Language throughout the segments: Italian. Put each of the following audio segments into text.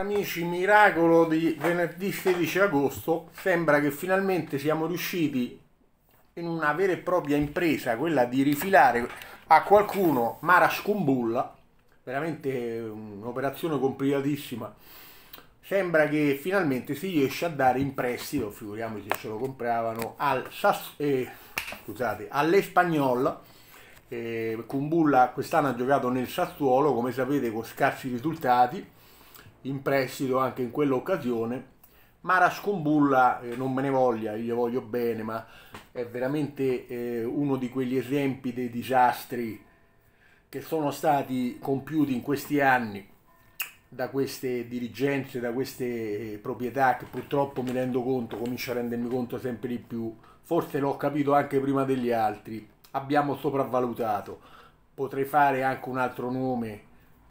Amici, miracolo di venerdì 16 agosto, sembra che finalmente siamo riusciti in una vera e propria impresa, quella di rifilare a qualcuno Mara Scumbulla, veramente eh, un'operazione complicatissima. Sembra che finalmente si riesce a dare in prestito, figuriamoci se ce lo compravano, al Sass- eh, scusate, all'Espagnol. Eh, Kumbulla quest'anno ha giocato nel Sassuolo, come sapete, con scarsi risultati in prestito anche in quell'occasione. Mara Kumbulla, eh, non me ne voglia, io voglio bene, ma è veramente eh, uno di quegli esempi dei disastri che sono stati compiuti in questi anni da queste dirigenze, da queste eh, proprietà che purtroppo mi rendo conto, comincio a rendermi conto sempre di più, forse l'ho capito anche prima degli altri, abbiamo sopravvalutato. Potrei fare anche un altro nome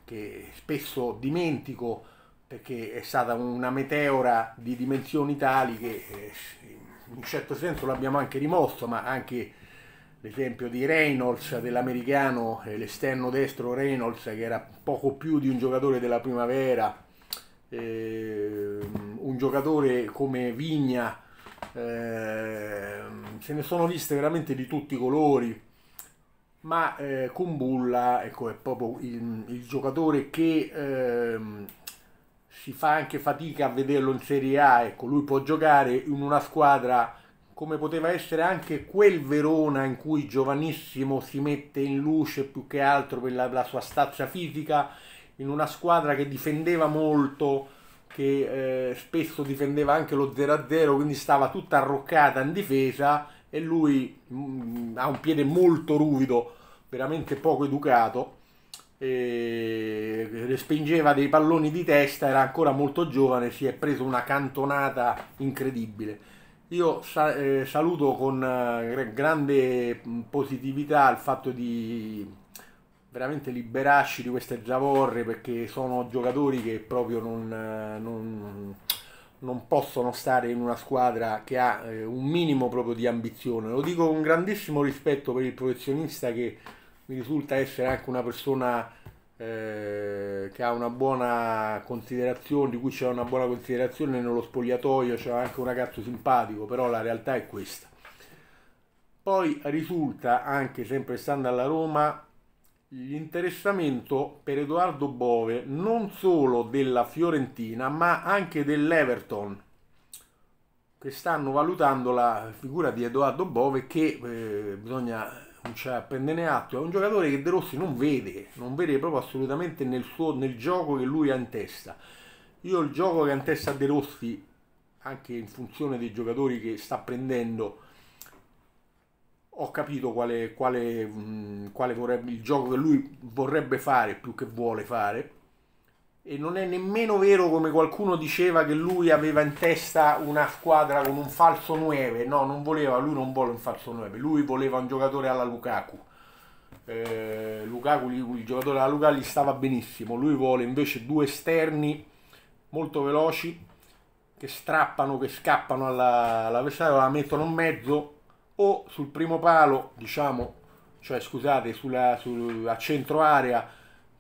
che spesso dimentico, perché è stata una meteora di dimensioni tali che eh, in un certo senso l'abbiamo anche rimosso, ma anche l'esempio di Reynolds dell'americano, eh, l'esterno destro Reynolds che era poco più di un giocatore della primavera, eh, un giocatore come Vigna, eh, se ne sono viste veramente di tutti i colori, ma eh, Kumbulla ecco, è proprio il, il giocatore che ehm, si fa anche fatica a vederlo in Serie A, ecco, lui può giocare in una squadra come poteva essere anche quel Verona in cui giovanissimo si mette in luce più che altro per la, la sua stazza fisica, in una squadra che difendeva molto, che eh, spesso difendeva anche lo 0-0, quindi stava tutta arroccata in difesa e lui mh, mm, ha un piede molto ruvido, veramente poco educato respingeva dei palloni di testa, era ancora molto giovane, si è preso una cantonata incredibile. Io sa eh, saluto con eh, grande positività il fatto di veramente liberarci di queste zavorre perché sono giocatori che proprio non, eh, non, non possono stare in una squadra che ha eh, un minimo proprio di ambizione. Lo dico con grandissimo rispetto per il professionista che mi risulta essere anche una persona eh, che ha una buona considerazione, di cui c'è una buona considerazione nello spogliatoio, c'è anche un ragazzo simpatico, però la realtà è questa. Poi risulta anche, sempre stando alla Roma, l'interessamento per Edoardo Bove non solo della Fiorentina, ma anche dell'Everton che stanno valutando la figura di Edoardo Bove che eh, bisogna non c'è prendene atto, è un giocatore che De Rossi non vede, non vede proprio assolutamente nel, suo, nel gioco che lui ha in testa. Io il gioco che ha in testa De Rossi, anche in funzione dei giocatori che sta prendendo, ho capito quale, quale, quale vorrebbe, il gioco che lui vorrebbe fare più che vuole fare e non è nemmeno vero come qualcuno diceva che lui aveva in testa una squadra con un falso 9, no, non voleva, lui non vuole un falso 9, lui voleva un giocatore alla Lukaku. Eh, Lukaku, il giocatore alla Lukaku gli stava benissimo, lui vuole invece due esterni molto veloci che strappano, che scappano all'avversario, alla la mettono in mezzo o sul primo palo, diciamo, cioè scusate, sulla, sul, a centro area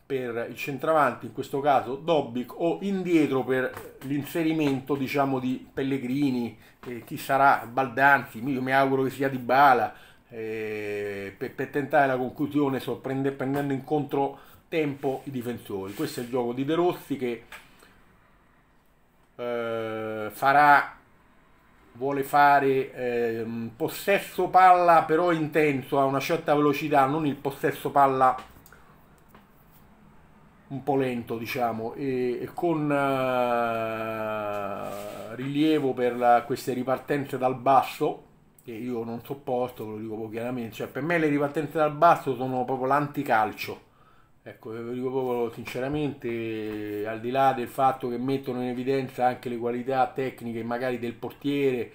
per il centravanti, in questo caso Dobbic, o indietro per l'inserimento diciamo, di Pellegrini, eh, chi sarà, Baldanzi, io mi auguro che sia Di Bala, eh, per, per, tentare la conclusione sorprende, prendendo in controtempo i difensori. Questo è il gioco di De Rossi che eh, farà vuole fare eh, possesso palla però intenso a una certa velocità, non il possesso palla un po' lento diciamo e, e con uh, rilievo per la, queste ripartenze dal basso che io non sopporto, ve lo dico chiaramente, cioè per me le ripartenze dal basso sono proprio l'anticalcio ecco ve lo dico proprio sinceramente al di là del fatto che mettono in evidenza anche le qualità tecniche magari del portiere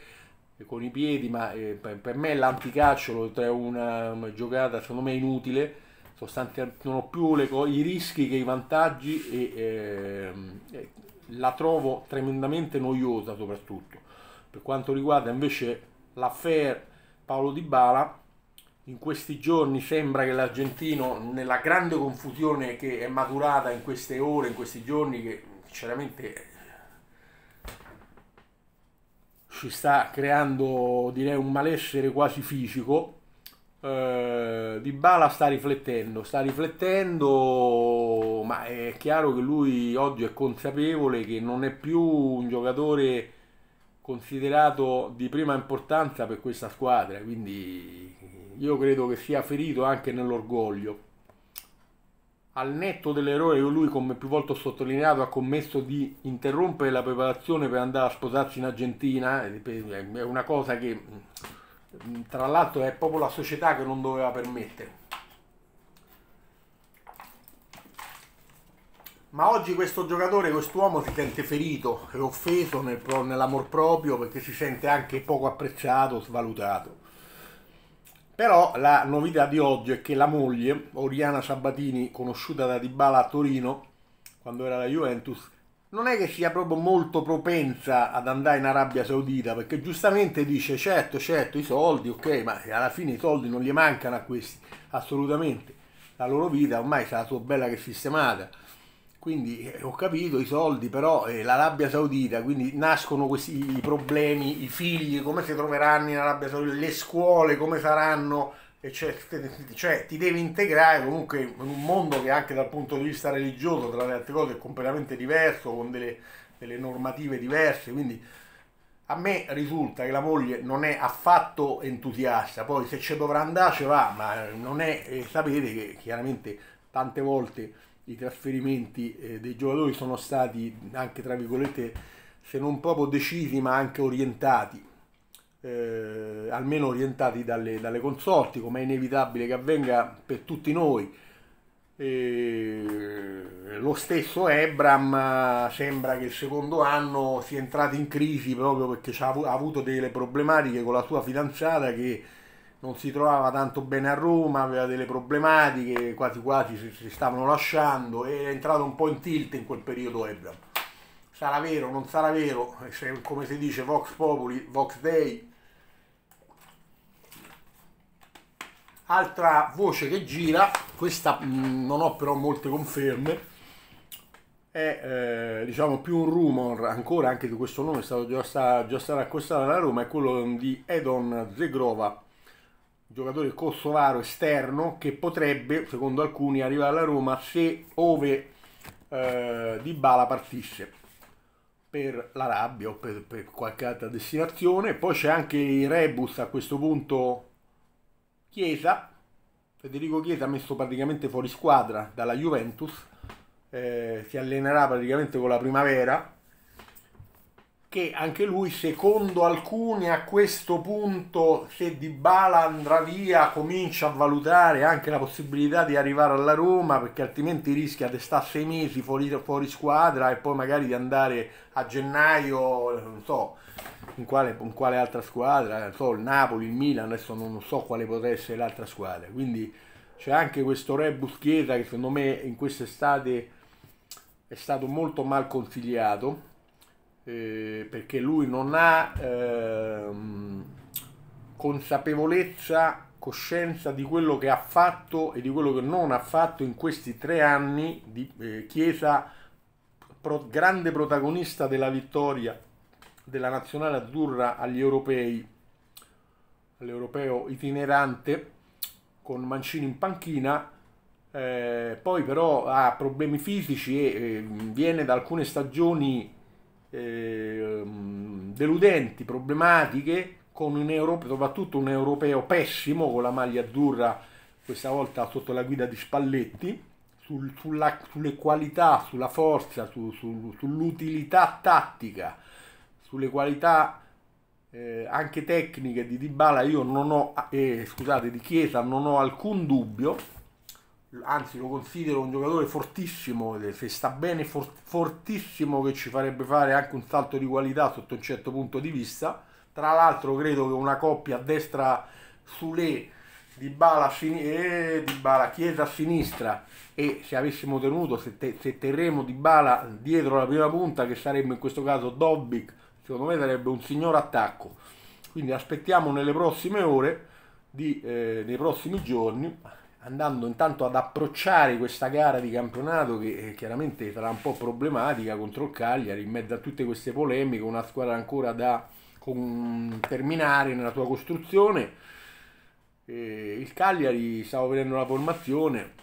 eh, con i piedi ma eh, per me l'anticalcio è una, una giocata secondo me inutile sono più le, i rischi che i vantaggi e eh, la trovo tremendamente noiosa soprattutto. Per quanto riguarda invece l'affair Paolo Di Bala, in questi giorni sembra che l'argentino, nella grande confusione che è maturata in queste ore, in questi giorni, che sinceramente ci sta creando direi un malessere quasi fisico, eh, di Bala sta riflettendo, sta riflettendo, ma è chiaro che lui oggi è consapevole che non è più un giocatore considerato di prima importanza per questa squadra, quindi io credo che sia ferito anche nell'orgoglio. Al netto dell'errore che lui, come più volte ho sottolineato, ha commesso di interrompere la preparazione per andare a sposarsi in Argentina, è una cosa che tra l'altro è proprio la società che non doveva permettere. Ma oggi questo giocatore, quest'uomo si sente ferito e offeso nel, nell'amor proprio perché si sente anche poco apprezzato, svalutato. Però la novità di oggi è che la moglie, Oriana Sabatini, conosciuta da Dybala a Torino, quando era la Juventus, non è che sia proprio molto propensa ad andare in Arabia Saudita, perché giustamente dice certo, certo, i soldi, ok, ma alla fine i soldi non gli mancano a questi, assolutamente. La loro vita ormai sarà so bella che sistemata. Quindi eh, ho capito i soldi, però eh, l'Arabia Saudita, quindi nascono questi i problemi, i figli, come si troveranno in Arabia Saudita, le scuole, come saranno cioè, cioè, ti devi integrare comunque in un mondo che anche dal punto di vista religioso, tra le altre cose, è completamente diverso, con delle, delle normative diverse, quindi a me risulta che la moglie non è affatto entusiasta, poi se ci dovrà andare ce va, ma non è, eh, sapete che chiaramente tante volte i trasferimenti eh, dei giocatori sono stati anche tra virgolette se non proprio decisi ma anche orientati eh, almeno orientati dalle, dalle, consorti, come è inevitabile che avvenga per tutti noi. E lo stesso Ebram eh, sembra che il secondo anno sia entrato in crisi proprio perché ha avuto delle problematiche con la sua fidanzata che non si trovava tanto bene a Roma, aveva delle problematiche, quasi quasi si, stavano lasciando e è entrato un po' in tilt in quel periodo Ebram. Sarà vero, non sarà vero, come si dice Vox Populi, Vox Day, Altra voce che gira, questa mh, mm, non ho però molte conferme, è eh, diciamo più un rumor ancora anche di questo nome, è stato già, sta, già stato accostato alla Roma, è quello di Edon Zegrova, giocatore kosovaro esterno che potrebbe, secondo alcuni, arrivare alla Roma se ove eh, Di Bala partisse per l'Arabia o per, per qualche altra destinazione. Poi c'è anche il Rebus a questo punto Chiesa, Federico Chiesa ha messo praticamente fuori squadra dalla Juventus, eh, si allenerà praticamente con la primavera, che anche lui secondo alcuni a questo punto se Di Bala andrà via comincia a valutare anche la possibilità di arrivare alla Roma perché altrimenti rischia di stare sei mesi fuori, fuori squadra e poi magari di andare a gennaio non so in quale, in quale altra squadra non so il Napoli, il Milan adesso non so quale potrà essere l'altra squadra quindi c'è anche questo rebus Chiesa che secondo me in quest'estate è stato molto mal consigliato eh, perché lui non ha ehm, consapevolezza, coscienza di quello che ha fatto e di quello che non ha fatto in questi tre anni di eh, Chiesa, pro, grande protagonista della vittoria della nazionale azzurra agli europei, all'europeo itinerante con Mancini in panchina, eh, poi però ha problemi fisici e eh, viene da alcune stagioni Ehm, deludenti, problematiche, con un europeo, soprattutto un europeo pessimo con la maglia azzurra, questa volta sotto la guida di Spalletti, sul, sulla, sulle qualità, sulla forza, su, su, sull'utilità tattica, sulle qualità eh, anche tecniche di Dybala, io non ho, eh, scusate, di Chiesa, non ho alcun dubbio, anzi lo considero un giocatore fortissimo, se sta bene fortissimo che ci farebbe fare anche un salto di qualità sotto un certo punto di vista. Tra l'altro credo che una coppia a destra Sule di Bala, e di Bala Chiesa a sinistra e se avessimo tenuto, se, te, se terremo Di Bala dietro la prima punta che sarebbe in questo caso Dobbic, secondo me sarebbe un signor attacco. Quindi aspettiamo nelle prossime ore, di, eh, nei prossimi giorni, andando intanto ad approcciare questa gara di campionato che eh, chiaramente sarà un po' problematica contro il Cagliari in mezzo a tutte queste polemiche, una squadra ancora da con, terminare nella sua costruzione. Eh, il Cagliari, stavo vedendo la formazione,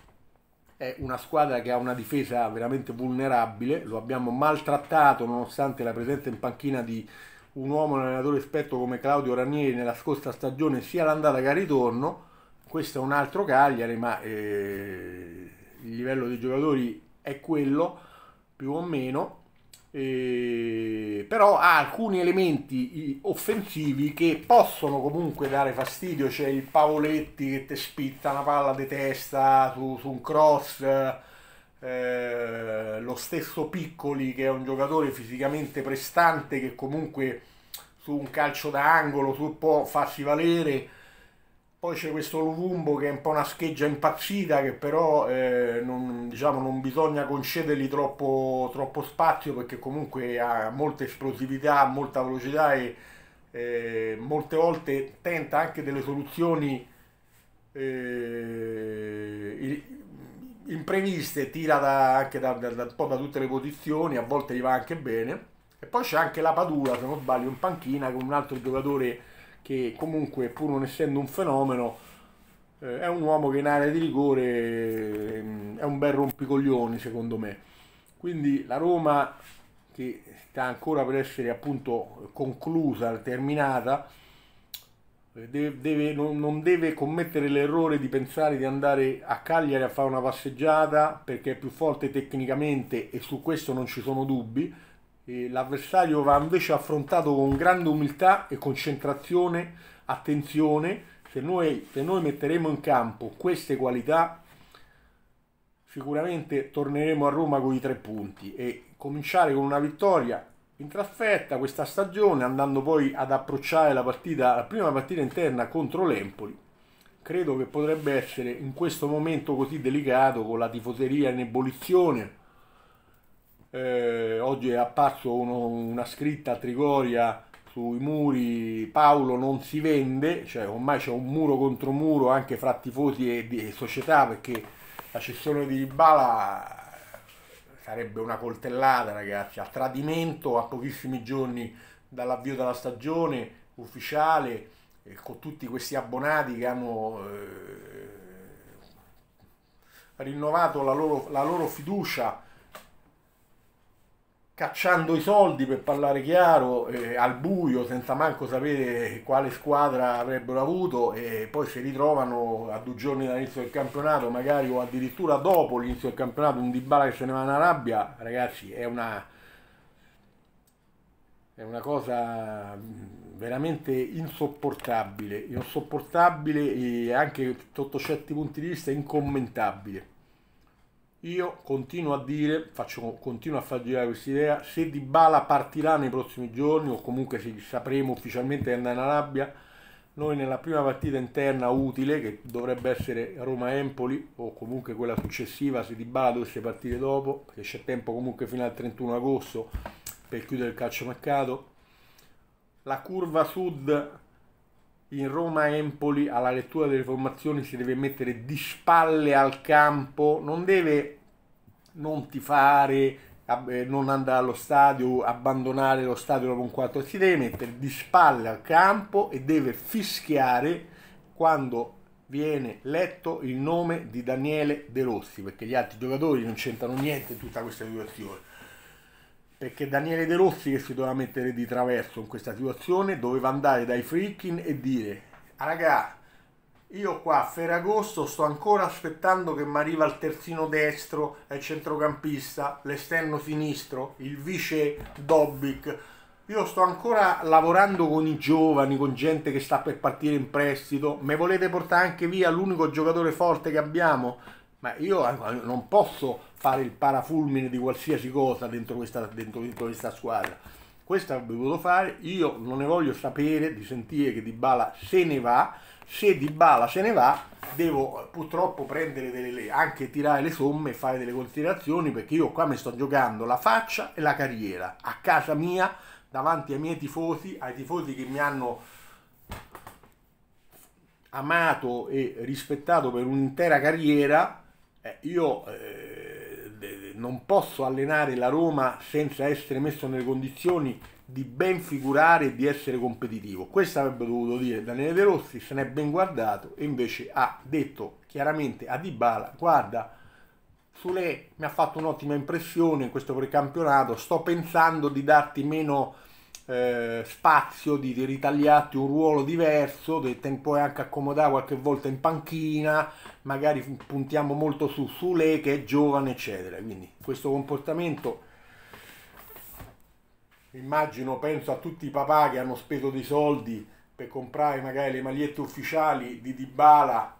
è una squadra che ha una difesa veramente vulnerabile, lo abbiamo maltrattato nonostante la presenza in panchina di un uomo, un allenatore esperto come Claudio Ranieri nella scorsa stagione sia l'andata che il ritorno questo è un altro Cagliari, ma eh, il livello dei giocatori è quello più o meno. Eh, però ha alcuni elementi offensivi che possono comunque dare fastidio. C'è il Pavoletti che ti spitta una palla di testa su, su un cross. Eh, lo stesso Piccoli che è un giocatore fisicamente prestante che comunque su un calcio d'angolo può farsi valere poi c'è questo Luvumbo che è un po' una scheggia impazzita che però eh, non, diciamo, non, bisogna concedergli troppo, troppo, spazio perché comunque ha molta esplosività, molta velocità e eh, molte volte tenta anche delle soluzioni eh, impreviste, tira da, anche da, da, da, un po' da tutte le posizioni, a volte gli va anche bene. E poi c'è anche la Padula, se non sbaglio, in panchina con un altro giocatore che comunque pur non essendo un fenomeno eh, è un uomo che in area di rigore eh, è un bel rompicoglioni secondo me. Quindi la Roma che sta ancora per essere appunto conclusa, terminata, eh, Deve, non, deve commettere l'errore di pensare di andare a Cagliari a fare una passeggiata perché è più forte tecnicamente e su questo non ci sono dubbi l'avversario va invece affrontato con grande umiltà e concentrazione, attenzione. Se noi, se noi metteremo in campo queste qualità, sicuramente torneremo a Roma con i tre punti e cominciare con una vittoria in trasferta questa stagione, andando poi ad approcciare la, partita, la prima partita interna contro l'Empoli. Credo che potrebbe essere in questo momento così delicato, con la tifoseria in ebollizione, eh, oggi è apparso uno, una scritta a Trigoria sui muri Paolo non si vende, cioè ormai c'è un muro contro muro anche fra tifosi e, e società perché la cessione di Ribala sarebbe una coltellata ragazzi, a tradimento a pochissimi giorni dall'avvio della stagione ufficiale eh, con tutti questi abbonati che hanno eh, rinnovato la loro, la loro fiducia cacciando i soldi per parlare chiaro eh, al buio senza manco sapere quale squadra avrebbero avuto e poi si ritrovano a due giorni dall'inizio del campionato magari o addirittura dopo l'inizio del campionato un Dybala che se ne va in Arabia ragazzi è una è una cosa veramente insopportabile insopportabile e anche sotto certi punti di vista incommentabile io continuo a dire, faccio, continuo a far girare questa idea, se Di Bala partirà nei prossimi giorni o comunque se sapremo ufficialmente che andrà in Arabia, noi nella prima partita interna utile, che dovrebbe essere Roma-Empoli o comunque quella successiva se Di Bala dovesse partire dopo, perché c'è tempo comunque fino al 31 agosto per chiudere il calcio mercato, la curva sud in Roma-Empoli alla lettura delle formazioni si deve mettere di spalle al campo, non deve non tifare, eh, non andare allo stadio, abbandonare lo stadio dopo un quarto, si deve mettere di spalle al campo e deve fischiare quando viene letto il nome di Daniele De Rossi, perché gli altri giocatori non c'entrano niente in tutta questa situazione perché Daniele De Rossi che si doveva mettere di traverso in questa situazione doveva andare dai freaking e dire ah, raga io qua a Ferragosto sto ancora aspettando che mi arriva il terzino destro, il centrocampista, l'esterno sinistro, il vice Dobbic Io sto ancora lavorando con i giovani, con gente che sta per partire in prestito. Me volete portare anche via l'unico giocatore forte che abbiamo? ma io ecco, non posso fare il parafulmine di qualsiasi cosa dentro questa, dentro, dentro questa squadra. Questo avrebbe dovuto fare, io non ne voglio sapere di sentire che Di Bala se ne va, se Di Bala se ne va devo eh, purtroppo prendere delle, anche tirare le somme e fare delle considerazioni perché io qua mi sto giocando la faccia e la carriera a casa mia davanti ai miei tifosi, ai tifosi che mi hanno amato e rispettato per un'intera carriera eh, io eh, non posso allenare la Roma senza essere messo nelle condizioni di ben figurare e di essere competitivo. Questo avrebbe dovuto dire Daniele De Rossi, se ne è ben guardato e invece ha detto chiaramente a Dybala, guarda, Sule mi ha fatto un'ottima impressione in questo precampionato, sto pensando di darti meno eh, spazio di, di ritagliarti un ruolo diverso, del tempo è anche accomodare qualche volta in panchina, magari puntiamo molto su lei che è giovane, eccetera. Quindi questo comportamento immagino, penso a tutti i papà che hanno speso dei soldi per comprare magari le magliette ufficiali di Dybala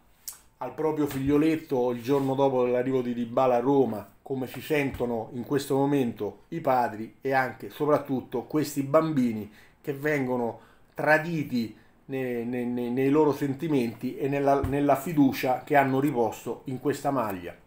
al proprio figlioletto il giorno dopo l'arrivo di Dybala a Roma come si sentono in questo momento i padri e anche soprattutto questi bambini che vengono traditi nei, nei, nei loro sentimenti e nella, nella fiducia che hanno riposto in questa maglia.